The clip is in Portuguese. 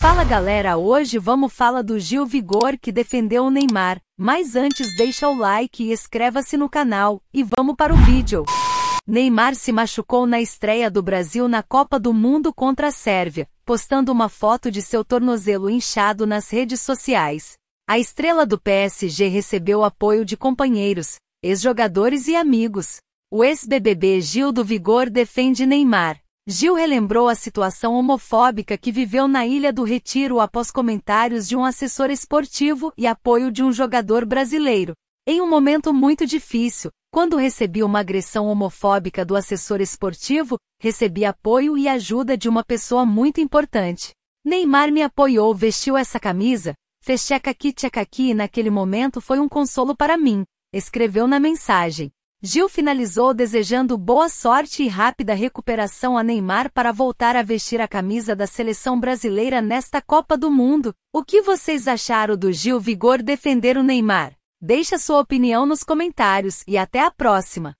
Fala galera, hoje vamos falar do Gil Vigor que defendeu o Neymar, mas antes deixa o like e inscreva-se no canal, e vamos para o vídeo. Neymar se machucou na estreia do Brasil na Copa do Mundo contra a Sérvia, postando uma foto de seu tornozelo inchado nas redes sociais. A estrela do PSG recebeu apoio de companheiros, ex-jogadores e amigos. O ex-BBB Gil do Vigor defende Neymar, Gil relembrou a situação homofóbica que viveu na Ilha do Retiro após comentários de um assessor esportivo e apoio de um jogador brasileiro. Em um momento muito difícil, quando recebi uma agressão homofóbica do assessor esportivo, recebi apoio e ajuda de uma pessoa muito importante. Neymar me apoiou, vestiu essa camisa, fechecaqui aqui e naquele momento foi um consolo para mim, escreveu na mensagem. Gil finalizou desejando boa sorte e rápida recuperação a Neymar para voltar a vestir a camisa da seleção brasileira nesta Copa do Mundo. O que vocês acharam do Gil Vigor defender o Neymar? Deixe sua opinião nos comentários e até a próxima!